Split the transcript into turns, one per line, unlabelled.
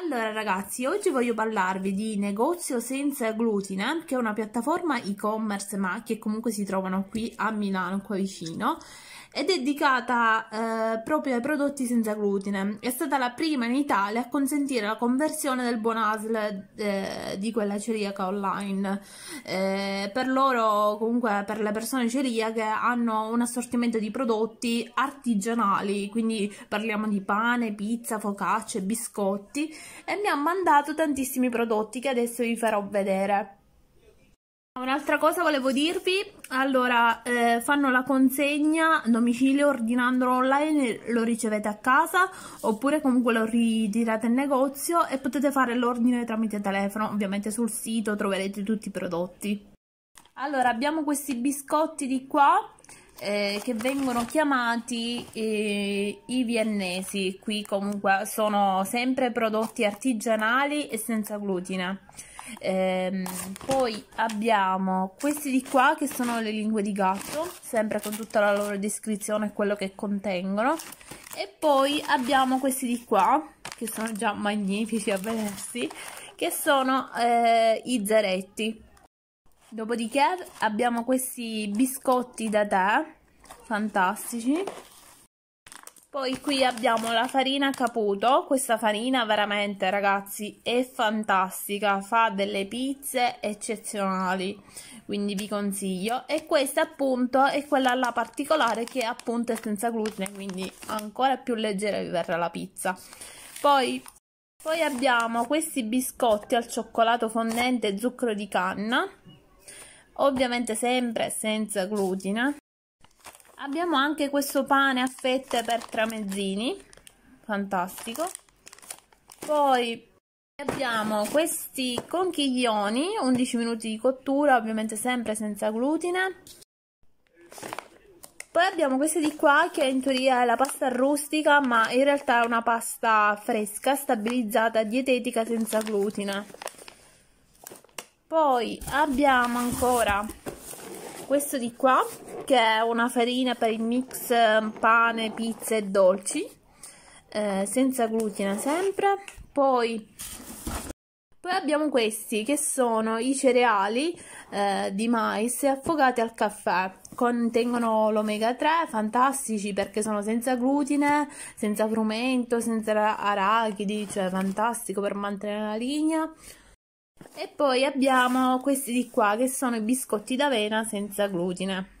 Allora ragazzi, oggi voglio parlarvi di Negozio Senza Glutine, che è una piattaforma e-commerce ma che comunque si trovano qui a Milano, qua vicino, è dedicata eh, proprio ai prodotti senza glutine. È stata la prima in Italia a consentire la conversione del buon ASL eh, di quella celiaca online. Eh, per loro, comunque per le persone celiache, hanno un assortimento di prodotti artigianali, quindi parliamo di pane, pizza, focacce, biscotti e mi ha mandato tantissimi prodotti che adesso vi farò vedere. Un'altra cosa volevo dirvi, allora eh, fanno la consegna a domicilio ordinandolo online lo ricevete a casa oppure comunque lo ritirate in negozio e potete fare l'ordine tramite telefono, ovviamente sul sito troverete tutti i prodotti. Allora abbiamo questi biscotti di qua, eh, che vengono chiamati eh, i viennesi. Qui comunque sono sempre prodotti artigianali e senza glutine. Ehm, poi abbiamo questi di qua che sono le lingue di gatto, sempre con tutta la loro descrizione e quello che contengono. E poi abbiamo questi di qua, che sono già magnifici a vedersi, che sono eh, i zeretti Dopodiché abbiamo questi biscotti da tè, fantastici. Poi qui abbiamo la farina caputo, questa farina veramente ragazzi è fantastica, fa delle pizze eccezionali, quindi vi consiglio. E questa appunto è quella alla particolare che appunto è senza glutine, quindi ancora più leggera vi verrà la pizza. Poi, poi abbiamo questi biscotti al cioccolato fondente e zucchero di canna, ovviamente sempre senza glutine. Abbiamo anche questo pane a fette per tramezzini, fantastico. Poi abbiamo questi conchiglioni, 11 minuti di cottura, ovviamente sempre senza glutine. Poi abbiamo questa di qua che in teoria è la pasta rustica, ma in realtà è una pasta fresca, stabilizzata, dietetica, senza glutine poi abbiamo ancora questo di qua che è una farina per il mix ehm, pane, pizza e dolci eh, senza glutine sempre poi, poi abbiamo questi che sono i cereali eh, di mais affogati al caffè contengono l'omega 3 fantastici perché sono senza glutine senza frumento senza arachidi cioè fantastico per mantenere la linea e poi abbiamo questi di qua che sono i biscotti d'avena senza glutine